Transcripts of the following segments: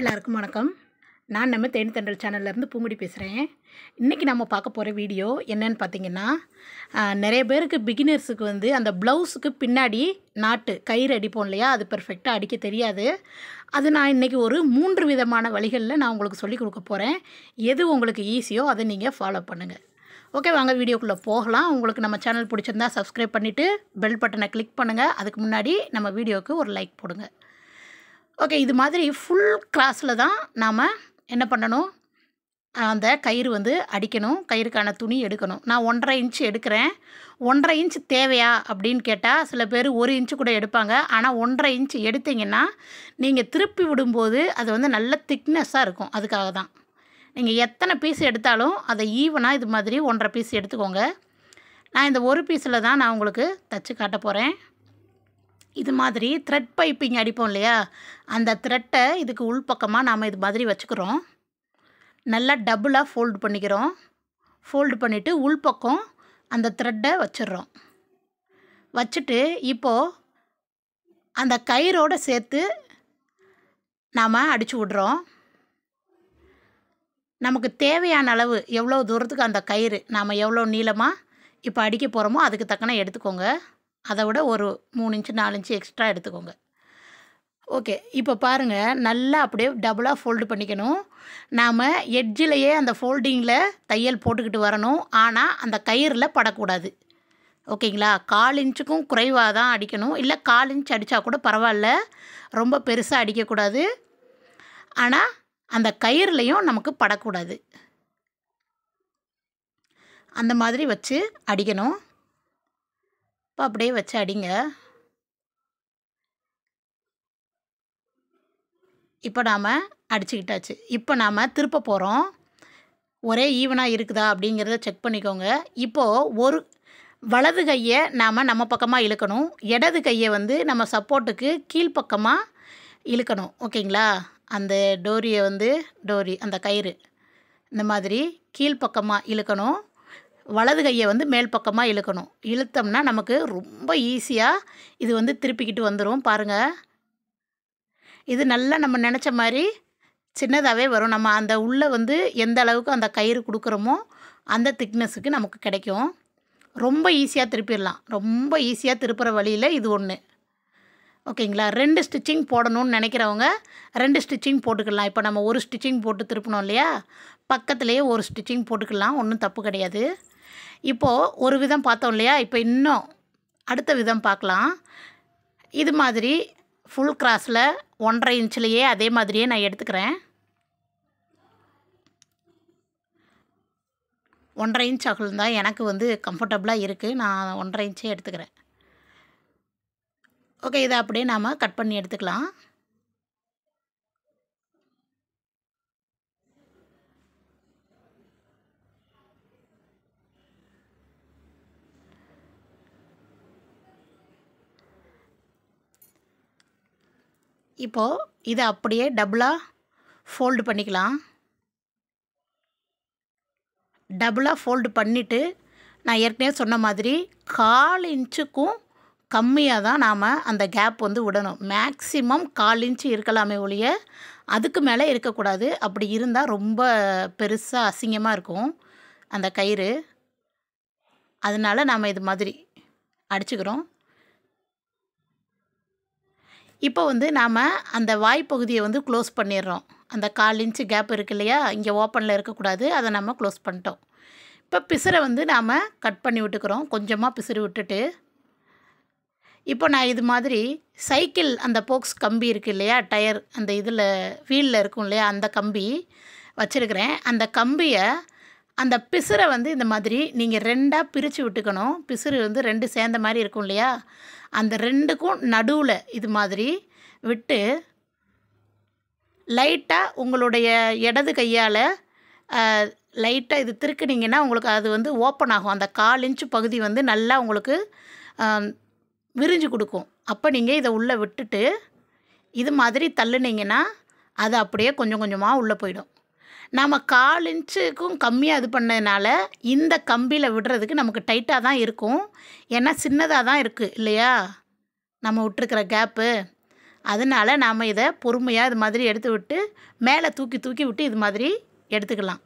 எல்லாருக்கும் வணக்கம் நான் நம்ம தண்டல் சேனல்லேருந்து பூங்குடி பேசுகிறேன் இன்றைக்கி நம்ம பார்க்க போகிற வீடியோ என்னன்னு பார்த்தீங்கன்னா நிறைய பேருக்கு பிகினர்ஸுக்கு வந்து அந்த ப்ளவுஸுக்கு பின்னாடி நாட்டு கயிறு அடிப்போம் இல்லையா அது பெர்ஃபெக்டாக அடிக்க தெரியாது அது நான் இன்றைக்கி ஒரு மூன்று விதமான வழிகளில் நான் உங்களுக்கு சொல்லிக் கொடுக்க போகிறேன் எது உங்களுக்கு ஈஸியோ அதை நீங்கள் ஃபாலோ பண்ணுங்கள் ஓகே வாங்க வீடியோக்குள்ளே போகலாம் உங்களுக்கு நம்ம சேனல் பிடிச்சிருந்தா சப்ஸ்கிரைப் பண்ணிவிட்டு பெல் பட்டனை கிளிக் பண்ணுங்கள் அதுக்கு முன்னாடி நம்ம வீடியோவுக்கு ஒரு லைக் போடுங்க ஓகே இது மாதிரி ஃபுல் கிளாஸில் தான் நாம் என்ன பண்ணணும் அந்த கயிறு வந்து அடிக்கணும் கயிறுக்கான துணி எடுக்கணும் நான் ஒன்றரை இன்ச்சு எடுக்கிறேன் ஒன்றரை இன்ச்சு தேவையா அப்படின்னு கேட்டால் சில பேர் ஒரு இன்ச்சு கூட எடுப்பாங்க ஆனால் ஒன்றரை இன்ச்சு எடுத்திங்கன்னா நீங்கள் திருப்பி விடும்போது அது வந்து நல்ல திக்னஸ்ஸாக இருக்கும் அதுக்காக தான் நீங்கள் எத்தனை பீஸ் எடுத்தாலும் அதை ஈவனாக இது மாதிரி ஒன்றரை பீஸ் எடுத்துக்கோங்க நான் இந்த ஒரு பீஸில் தான் நான் உங்களுக்கு தச்சு காட்ட போகிறேன் இது மாதிரி த்ரெட் பைப்பிங் அடிப்போம் இல்லையா அந்த த்ரெட்டை இதுக்கு உள்பக்கமாக நாம் இது மாதிரி வச்சுக்கிறோம் நல்லா டபுளாக ஃபோல்டு பண்ணிக்கிறோம் ஃபோல்டு பண்ணிவிட்டு உள்பக்கம் அந்த த்ரெட்டை வச்சிடுறோம் வச்சுட்டு இப்போது அந்த கயிறோடு சேர்த்து நாம் அடித்து விட்றோம் நமக்கு தேவையான அளவு எவ்வளோ தூரத்துக்கு அந்த கயிறு நாம் எவ்வளோ நீளமாக இப்போ அடிக்க போகிறோமோ அதுக்கு தக்கன எடுத்துக்கோங்க அதை விட ஒரு மூணு இன்ச்சு நாலு இன்ச்சு எக்ஸ்ட்ரா எடுத்துக்கோங்க ஓகே இப்போ பாருங்கள் நல்லா அப்படியே டபுளாக ஃபோல்டு பண்ணிக்கணும் நாம் எட்ஜிலேயே அந்த ஃபோல்டிங்கில் தையல் போட்டுக்கிட்டு வரணும் ஆனால் அந்த கயிறில் படக்கூடாது ஓகேங்களா கால் இன்ச்சுக்கும் குறைவாக தான் அடிக்கணும் இல்லை கால் இன்ச் அடித்தா கூட பரவாயில்ல ரொம்ப பெருசாக அடிக்கக்கூடாது ஆனால் அந்த கயிறுலையும் நமக்கு படக்கூடாது அந்த மாதிரி வச்சு அடிக்கணும் இப்போ அப்படியே வச்சு அடிங்க இப்போ நாம் அடிச்சுக்கிட்டாச்சு இப்போ நாம் திருப்ப போகிறோம் ஒரே ஈவனாக இருக்குதா அப்படிங்கிறத செக் பண்ணிக்கோங்க இப்போது ஒரு வலது கையை நாம் நம்ம பக்கமாக இழுக்கணும் இடது கையை வந்து நம்ம சப்போர்ட்டுக்கு கீழ்ப்பக்கமாக இழுக்கணும் ஓகேங்களா அந்த டோரியை வந்து டோரி அந்த கயிறு இந்த மாதிரி கீழ்ப்பக்கமாக இழுக்கணும் வலது கையை வந்து மேல் பக்கமாக இழுக்கணும் இழுத்தோம்னா நமக்கு ரொம்ப ஈஸியாக இது வந்து திருப்பிக்கிட்டு வந்துடும் பாருங்கள் இது நல்லா நம்ம நினச்ச மாதிரி சின்னதாகவே வரும் நம்ம அந்த உள்ளே வந்து எந்த அளவுக்கு அந்த கயிறு கொடுக்குறோமோ அந்த திக்னஸுக்கு நமக்கு கிடைக்கும் ரொம்ப ஈஸியாக திருப்பிடலாம் ரொம்ப ஈஸியாக திருப்புற வழியில் இது ஒன்று ஓகேங்களா ரெண்டு ஸ்டிச்சிங் போடணும்னு நினைக்கிறவங்க ரெண்டு ஸ்டிச்சிங் போட்டுக்கலாம் இப்போ நம்ம ஒரு ஸ்டிச்சிங் போட்டு திருப்பினோம் இல்லையா பக்கத்துலேயே ஒரு ஸ்டிச்சிங் போட்டுக்கலாம் ஒன்றும் தப்பு கிடையாது இப்போது ஒரு விதம் பார்த்தோம் இல்லையா இப்போ இன்னும் அடுத்த விதம் பார்க்கலாம் இது மாதிரி ஃபுல் கிராஸில் ஒன்றரை இன்ச்சிலேயே அதே மாதிரியே நான் எடுத்துக்கிறேன் ஒன்றரை இன்ச் அகலம் தான் எனக்கு வந்து கம்ஃபர்டபுளாக இருக்குது நான் ஒன்றரை இன்ச்சே எடுத்துக்கிறேன் ஓகே இதை அப்படியே நாம் கட் பண்ணி எடுத்துக்கலாம் இப்போது இதை அப்படியே டபுளாக ஃபோல்டு பண்ணிக்கலாம் டபுளாக ஃபோல்டு பண்ணிவிட்டு நான் ஏற்கனவே சொன்ன மாதிரி கால் இன்ச்சுக்கும் கம்மியாக தான் நாம் அந்த கேப் வந்து விடணும் மேக்ஸிமம் கால் இன்ச்சு இருக்கலாமே ஒழிய அதுக்கு மேலே இருக்கக்கூடாது அப்படி இருந்தால் ரொம்ப பெருசாக அசிங்கமாக இருக்கும் அந்த கயிறு அதனால் நாம் இது மாதிரி அடிச்சுக்கிறோம் இப்போ வந்து நாம் அந்த வாய்ப்பகுதியை வந்து க்ளோஸ் பண்ணிடுறோம் அந்த கால் இன்ச்சு கேப் இருக்கு இல்லையா இங்கே ஓப்பனில் இருக்கக்கூடாது அதை நம்ம க்ளோஸ் பண்ணிட்டோம் இப்போ பிசரை வந்து நாம் கட் பண்ணி விட்டுக்கிறோம் கொஞ்சமாக பிசிறு விட்டுட்டு இப்போ நான் இது மாதிரி சைக்கிள் அந்த போக்ஸ் கம்பி இருக்குது இல்லையா டயர் அந்த இதில் வீலில் இருக்கும் இல்லையா அந்த கம்பி வச்சுருக்கிறேன் அந்த கம்பியை அந்த பிசுரை வந்து இந்த மாதிரி நீங்கள் ரெண்டாக பிரித்து விட்டுக்கணும் பிசுறு வந்து ரெண்டு சேர்ந்த மாதிரி இருக்கும் இல்லையா அந்த ரெண்டுக்கும் நடுவில் இது மாதிரி விட்டு லைட்டாக உங்களுடைய இடது கையால் லைட்டாக இது திருக்குனிங்கன்னா உங்களுக்கு அது வந்து ஓப்பன் ஆகும் அந்த கால் இன்ச்சு பகுதி வந்து நல்லா உங்களுக்கு விரிஞ்சு கொடுக்கும் அப்போ நீங்கள் இதை உள்ளே விட்டுட்டு இது மாதிரி தள்ளுனீங்கன்னா அது அப்படியே கொஞ்சம் கொஞ்சமாக உள்ளே போயிடும் நாம் கால் இன்ச்சுக்கும் கம்மியாக இது பண்ணதுனால இந்த கம்பியில் விடுறதுக்கு நமக்கு டைட்டாக தான் இருக்கும் ஏன்னா சின்னதாக தான் இருக்குது இல்லையா நம்ம விட்டுருக்கிற கேப்பு அதனால் நாம் இதை பொறுமையாக இது மாதிரி எடுத்து விட்டு மேலே தூக்கி தூக்கி விட்டு இது மாதிரி எடுத்துக்கலாம்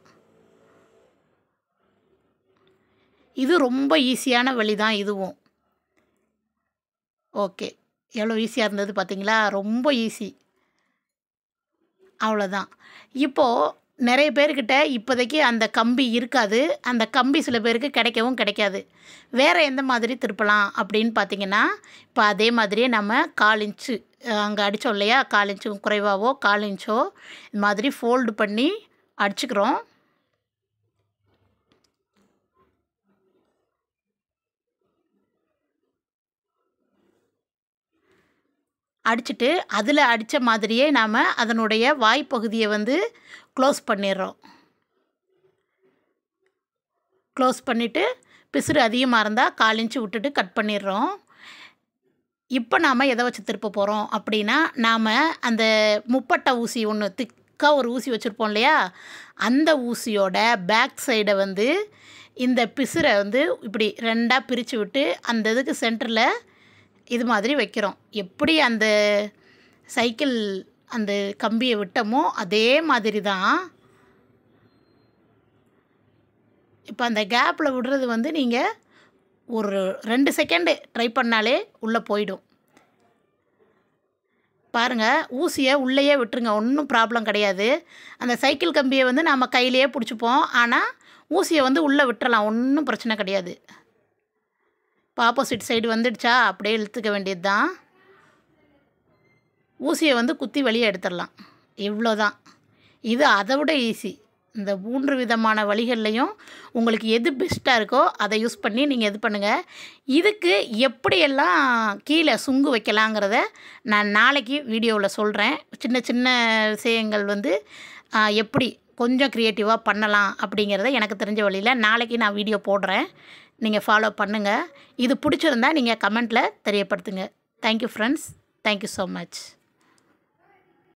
இது ரொம்ப ஈஸியான வழி தான் இதுவும் ஓகே எவ்வளோ ஈஸியாக இருந்தது பார்த்தீங்களா ரொம்ப ஈஸி அவ்வளோதான் இப்போது நிறைய பேர்கிட்ட இப்போதைக்கு அந்த கம்பி இருக்காது அந்த கம்பி சில பேருக்கு கிடைக்கவும் கிடைக்காது வேறு எந்த மாதிரி திருப்பலாம் அப்படின்னு பார்த்தீங்கன்னா இப்போ அதே மாதிரியே நம்ம கால் இன்ச்சு அங்கே அடித்தோம் இல்லையா கால் இன்ச்சு குறைவாவோ கால் இன்ச்சோ இந்த மாதிரி ஃபோல்டு பண்ணி அடிச்சுக்கிறோம் அடிச்சுட்டு அதில் அடித்த மாதிரியே நாம் அதனுடைய வாய்ப்பகுதியை வந்து க்ளோஸ் பண்ணிடுறோம் க்ளோஸ் பண்ணிவிட்டு பிசுறு அதிகமாக இருந்தால் காலிஞ்சி விட்டுட்டு கட் பண்ணிடுறோம் இப்போ நாம் எதை வச்சு திருப்ப போகிறோம் அப்படின்னா நாம் அந்த முப்பட்டை ஊசி ஒன்று திக்காக ஒரு ஊசி வச்சுருப்போம் இல்லையா அந்த ஊசியோட பேக் சைடை வந்து இந்த பிசுரை வந்து இப்படி ரெண்டாக பிரித்து விட்டு அந்த இதுக்கு சென்டரில் இது மாதிரி வைக்கிறோம் எப்படி அந்த சைக்கிள் அந்த கம்பியை விட்டோமோ அதே மாதிரி தான் இப்போ அந்த கேப்பில் விடுறது வந்து நீங்கள் ஒரு ரெண்டு செகண்டு ட்ரை பண்ணாலே உள்ளே போயிடும் பாருங்கள் ஊசியை உள்ளேயே விட்டுருங்க ஒன்றும் ப்ராப்ளம் கிடையாது அந்த சைக்கிள் கம்பியை வந்து நாம் கையிலேயே பிடிச்சிப்போம் ஆனால் ஊசியை வந்து உள்ளே விட்டுறலாம் ஒன்றும் பிரச்சனை கிடையாது ஆப்போசிட் சைடு வந்துடுச்சா அப்படியே இழுத்துக்க வேண்டியது தான் ஊசியை வந்து குத்தி வெளியே எடுத்துடலாம் இவ்வளோதான் இது அதை விட ஈஸி இந்த மூன்று விதமான வழிகள்லையும் உங்களுக்கு எது பெஸ்ட்டாக இருக்கோ அதை யூஸ் பண்ணி நீங்கள் இது பண்ணுங்கள் இதுக்கு எப்படியெல்லாம் கீழே சுங்கு வைக்கலாங்கிறத நான் நாளைக்கு வீடியோவில் சொல்கிறேன் சின்ன சின்ன விஷயங்கள் வந்து எப்படி கொஞ்சம் க்ரியேட்டிவாக பண்ணலாம் அப்படிங்கிறத எனக்கு தெரிஞ்ச வழியில் நாளைக்கு நான் வீடியோ போடுறேன் நீங்கள் ஃபாலோ பண்ணுங்கள் இது பிடிச்சிருந்தா நீங்கள் கமெண்ட்டில் தெரியப்படுத்துங்க thank you friends thank you so much